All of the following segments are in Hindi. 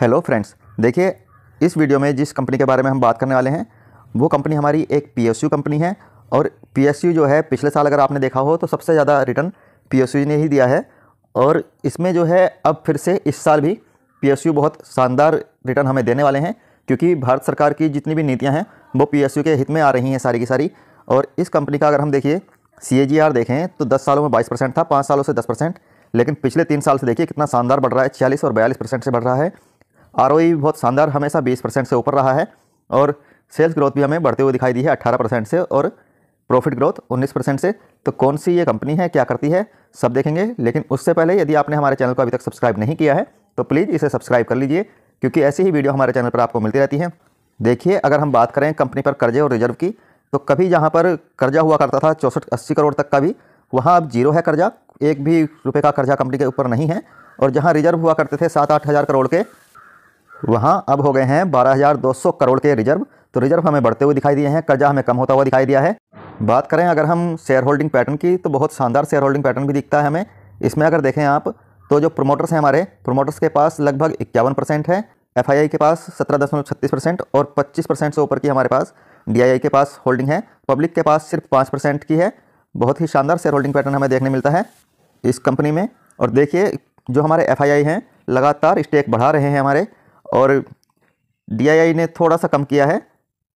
हेलो फ्रेंड्स देखिए इस वीडियो में जिस कंपनी के बारे में हम बात करने वाले हैं वो कंपनी हमारी एक पीएसयू कंपनी है और पीएसयू जो है पिछले साल अगर आपने देखा हो तो सबसे ज़्यादा रिटर्न पीएसयू ने ही दिया है और इसमें जो है अब फिर से इस साल भी पीएसयू बहुत शानदार रिटर्न हमें देने वाले हैं क्योंकि भारत सरकार की जितनी भी नीतियाँ हैं वो पी के हित में आ रही हैं सारी की सारी और इस कंपनी का अगर हम देखिए सी देखें तो दस सालों में बाईस परसेंट था पाँच सालों से दस परसेंट लेकिन पिछले तीन साल से देखिए कितना शानदार बढ़ रहा है छियालीस और बयालीस परसेंट से बढ़ रहा है आर बहुत शानदार हमेशा बीस परसेंट से ऊपर रहा है और सेल्स ग्रोथ भी हमें बढ़ते हुए दिखाई दी है अट्ठारह परसेंट से और प्रॉफिट ग्रोथ 19 परसेंट से तो कौन सी ये कंपनी है क्या करती है सब देखेंगे लेकिन उससे पहले यदि आपने हमारे चैनल को अभी तक सब्सक्राइब नहीं किया है तो प्लीज़ इसे सब्सक्राइब कर लीजिए क्योंकि ऐसी ही वीडियो हमारे चैनल पर आपको मिलती रहती है देखिए अगर हम बात करें कंपनी पर कर्जे और रिजर्व की तो कभी जहाँ पर कर्जा हुआ करता था चौंसठ अस्सी करोड़ तक का भी वहाँ अब जीरो है कर्जा एक भी रुपये का कर्जा कंपनी के ऊपर नहीं है और जहाँ रिजर्व हुआ करते थे सात आठ हज़ार करोड़ के वहाँ अब हो गए हैं 12,200 करोड़ के रिजर्व तो रिजर्व हमें बढ़ते हुए दिखाई दिए हैं कर्जा हमें कम होता हुआ दिखाई दिया है बात करें अगर हम शेयर होल्डिंग पैटर्न की तो बहुत शानदार शेयर होल्डिंग पैटर्न भी दिखता है हमें इसमें अगर देखें आप तो जो प्रोमोटर्स हैं हमारे प्रोमोटर्स के पास लगभग इक्यावन परसेंट है एफ के पास सत्रह दशमलव छत्तीस परसेंट और पच्चीस परसेंट से ऊपर की हमारे पास डी के पास होल्डिंग है पब्लिक के पास सिर्फ पाँच परसेंट की है बहुत ही शानदार शेयर होल्डिंग पैटर्न हमें देखने मिलता है इस कंपनी में और देखिए जो हमारे एफ हैं लगातार स्टेक बढ़ा रहे हैं हमारे और डी ने थोड़ा सा कम किया है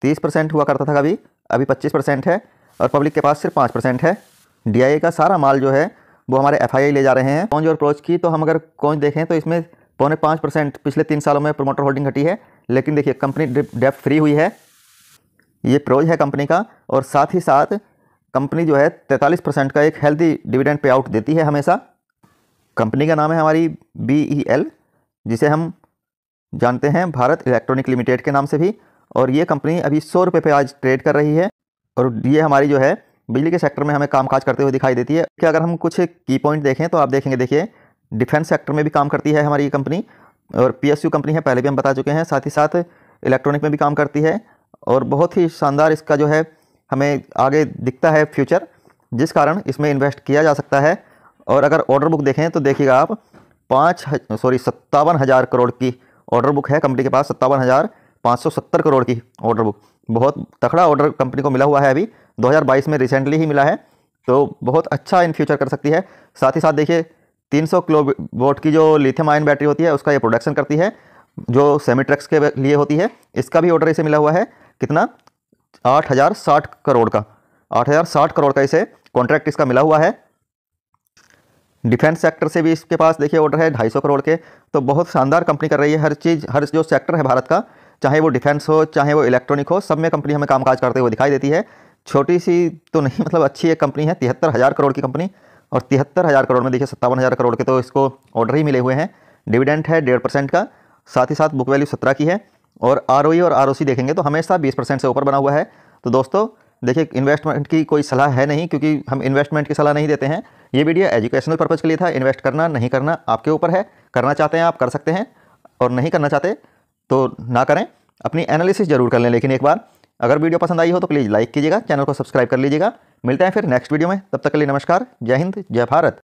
तीस परसेंट हुआ करता था कभी अभी पच्चीस परसेंट है और पब्लिक के पास सिर्फ पाँच परसेंट है डी का सारा माल जो है वो हमारे एफ ले जा रहे हैं कौन और अप्रोच की तो हम अगर कौन देखें तो इसमें पौने पाँच परसेंट पिछले तीन सालों में प्रोमोटर होल्डिंग घटी है लेकिन देखिए कंपनी डेप्ट फ्री हुई है ये प्रोज है कंपनी का और साथ ही साथ कंपनी जो है तैंतालीस परसेंट का एक हेल्दी डिविडेंड पे आउट देती है हमेशा कंपनी का नाम है हमारी बी ई एल जिसे हम जानते हैं भारत इलेक्ट्रॉनिक लिमिटेड के नाम से भी और ये कंपनी अभी सौ रुपये पर आज ट्रेड कर रही है और ये हमारी जो है बिजली के सेक्टर में हमें कामकाज करते हुए दिखाई देती है कि अगर हम कुछ की पॉइंट देखें तो आप देखेंगे देखिए डिफेंस सेक्टर में भी काम करती है हमारी ये कंपनी और पी कंपनी है पहले भी हम बता चुके हैं साथ ही साथ इलेक्ट्रॉनिक में भी काम करती है और बहुत ही शानदार इसका जो है हमें आगे दिखता है फ्यूचर जिस कारण इसमें इन्वेस्ट किया जा सकता है और अगर ऑर्डर बुक देखें तो देखिएगा आप पाँच सॉरी सत्तावन हज़ार करोड़ की ऑर्डर बुक है कंपनी के पास सत्तावन हज़ार पाँच सौ सत्तर करोड़ की ऑर्डर बुक बहुत तखड़ा ऑर्डर कंपनी को मिला हुआ है अभी 2022 में रिसेंटली ही मिला है तो बहुत अच्छा इन फ्यूचर कर सकती है साथ ही साथ देखिए 300 किलो वोट की जो लिथियम आयन बैटरी होती है उसका ये प्रोडक्शन करती है जो सेमी ट्रक्स के लिए होती है इसका भी ऑर्डर इसे मिला हुआ है कितना आठ हज़ार साठ करोड़ का आठ हज़ार साठ करोड़ का इसे कॉन्ट्रैक्ट इसका मिला हुआ है डिफेंस सेक्टर से भी इसके पास देखिए ऑर्डर है ढाई सौ करोड़ के तो बहुत शानदार कंपनी कर रही है हर चीज़ हर जो सेक्टर है भारत का चाहे वो डिफेंस हो चाहे वो इलेक्ट्रॉनिक हो सब में कंपनी हमें कामकाज करते हुए दिखाई देती है छोटी सी तो नहीं मतलब अच्छी एक कंपनी है तिहत्तर हज़ार करोड़ की कंपनी और तिहत्तर हज़ार करोड़ में देखिए सत्तावन हज़ार करोड़ के तो इसको ऑर्डर ही मिले हुए हैं डिविडेंट है डेढ़ परसेंट का साथ ही साथ बुक वैल्यू सत्रह की है और आर e और आर देखेंगे तो हमेशा बीस परसेंट से ऊपर बना हुआ है तो दोस्तों देखिए इन्वेस्टमेंट की कोई सलाह है नहीं क्योंकि हम इन्वेस्टमेंट की सलाह नहीं देते हैं ये वीडियो एजुकेशनल पर्पज़ के लिए था इन्वेस्ट करना नहीं करना आपके ऊपर है करना चाहते हैं आप कर सकते हैं और नहीं करना चाहते तो ना करें अपनी एनालिसिस जरूर कर लें लेकिन एक बार अगर वीडियो पसंद आई हो तो प्लीज़ लाइक कीजिएगा चैनल को सब्सक्राइब कर लीजिएगा मिलते हैं फिर नेक्स्ट वीडियो में तब तक के लिए नमस्कार जय हिंद जय भारत